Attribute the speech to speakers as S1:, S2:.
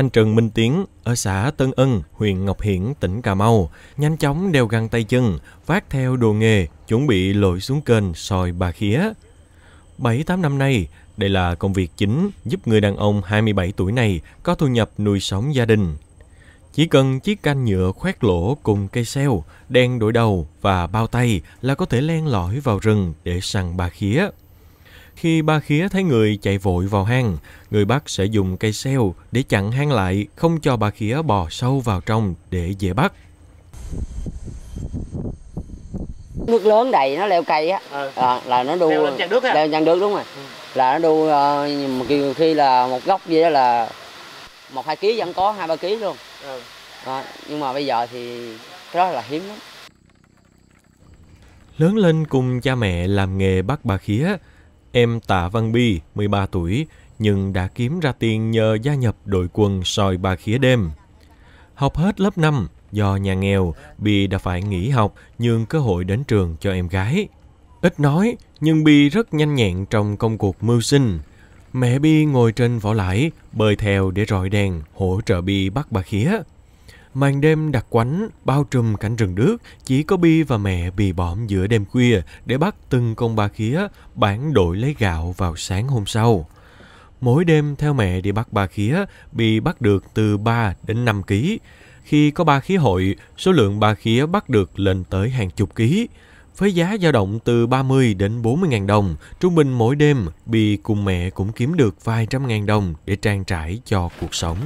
S1: Anh Trần Minh Tiến ở xã Tân Ân, huyện Ngọc Hiển, tỉnh Cà Mau, nhanh chóng đeo găng tay chân, vác theo đồ nghề, chuẩn bị lội xuống kênh soi bà khía. 7-8 năm nay, đây là công việc chính giúp người đàn ông 27 tuổi này có thu nhập nuôi sống gia đình. Chỉ cần chiếc canh nhựa khoét lỗ cùng cây xeo, đen đổi đầu và bao tay là có thể len lỏi vào rừng để săn bà khía. Khi ba khía thấy người chạy vội vào hang, người bắt sẽ dùng cây xeo để chặn hang lại, không cho ba khía bò sâu vào trong để dễ bắt.
S2: Nước lớn đầy nó leo cây á, à, là nó đu leo chặn nước, leo chăn nước đúng rồi. Ừ. Là nó đu uh, khi là một góc gì đó là một hai ký vẫn có hai ba ký luôn. À, nhưng mà bây giờ thì cái đó là hiếm lắm.
S1: Lớn lên cùng cha mẹ làm nghề bắt bà khía, Em Tạ Văn Bi, 13 tuổi, nhưng đã kiếm ra tiền nhờ gia nhập đội quân soi ba khía đêm. Học hết lớp 5, do nhà nghèo, Bi đã phải nghỉ học nhường cơ hội đến trường cho em gái. Ít nói, nhưng Bi rất nhanh nhẹn trong công cuộc mưu sinh. Mẹ Bi ngồi trên võ lãi, bơi theo để rọi đèn, hỗ trợ Bi bắt bà khía. Màn đêm đặc quánh, bao trùm cảnh rừng đước, chỉ có Bi và mẹ bì bỏm giữa đêm khuya để bắt từng con ba khía, bán đổi lấy gạo vào sáng hôm sau. Mỗi đêm theo mẹ đi bắt ba khía, Bi bắt được từ 3 đến 5 kg. Khi có ba khía hội, số lượng ba khía bắt được lên tới hàng chục ký với giá dao động từ 30 đến 40 ngàn đồng, trung bình mỗi đêm, Bi cùng mẹ cũng kiếm được vài trăm ngàn đồng để trang trải cho cuộc sống.